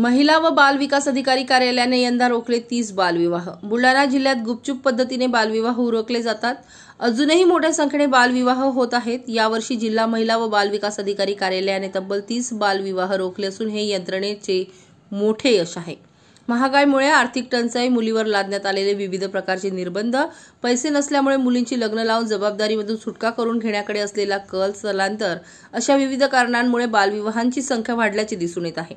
महिला व बाल विकास अधिकारी कार्यालयाने यंदा रोखले तीस बालविवाह बुलढाणा जिल्ह्यात गुपचूप पद्धतीने बालविवाह उरकले जातात अजूनही मोठ्या संख्येने बालविवाह होत आहेत यावर्षी जिल्हा महिला व बाल विकास अधिकारी कार्यालयाने तब्बल तीस बालविवाह रोखले असून हे यंत्रणेचे मोठे यश आहे महागाईमुळे आर्थिक टंचाई मुलीवर लादण्यात आलेले विविध प्रकारचे निर्बंध पैसे नसल्यामुळे मुलींची लग्न लावून जबाबदारीमधून सुटका करून घेण्याकडे असलेला कल स्थलांतर अशा विविध कारणांमुळे बालविवाहांची संख्या वाढल्याचे दिसून येत आहे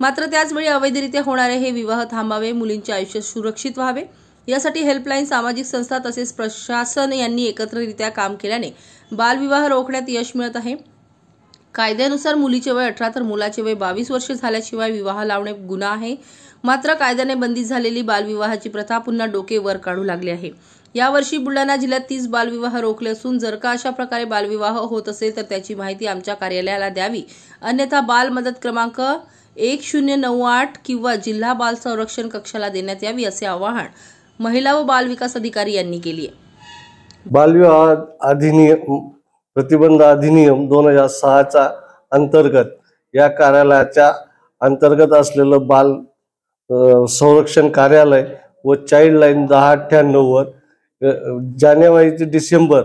मात्र त्याचवेळी अवैधरित्या होणारे हे विवाह थांबावे मुलींचे आयुष्य सुरक्षित व्हावे यासाठी हेल्पलाईन सामाजिक संस्था तसेच प्रशासन यांनी एकत्ररित्या काम केल्याने बालविवाह रोखण्यात यश मिळत आहे कायद्यानुसार मुलीचे वय अठरा तर मुलाचे वय बावीस वर्ष झाल्याशिवाय विवाह लावणे गुन्हा आहे मात्र कायद्याने बंदी झालेली बालविवाहाची प्रथा पुन्हा डोके वर काढू लागली आहे यावर्षी बुलढाणा जिल्ह्यात तीस बालविवाह रोखले असून जर का अशा प्रकारे बालविवाह होत असेल तर त्याची माहिती आमच्या कार्यालयाला द्यावी अन्यथा बाल मदत क्रमांक एक शून्य नऊ आठ किंवा जिल्हा बाल संरक्षण कक्षाला देण्यात यावी असे आवाहन महिला व बाल विकास अधिकारी यांनी केली आहे बालविवाह अधिनियम प्रतिबंध अधिनियम दोन हजार सहाचा अंतर्गत या कार्यालयाच्या अंतर्गत असलेलं बाल संरक्षण कार्यालय व चाइल्ड लाईन दहा अठ्ठ्याण्णववर जानेवारी ते डिसेंबर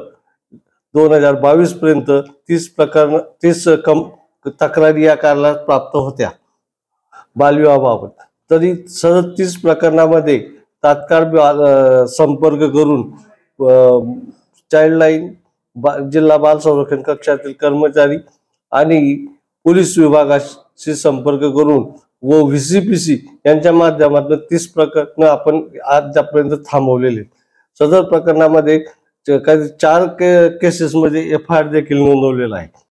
दोन हजार बावीसपर्यंत तीस प्रकरण तीस कम तक्रारी या कार्यालयात प्राप्त होत्या बालविवाहाबाबत तरी सदतीस प्रकरणामध्ये तात्काळ संपर्क करून चाइल्डलाईन जिल्हा बाल संरक्षण कक्षातील कर्मचारी आणि पोलीस विभागाशी संपर्क करून व व्ही सी पी सी यांच्या माध्यमातून तीस प्रकरणं आपण आजपर्यंत थांबवलेले सदर प्रकरणामध्ये काही चार के केसेसमध्ये एफ आय आर देखील नोंदवलेला आहे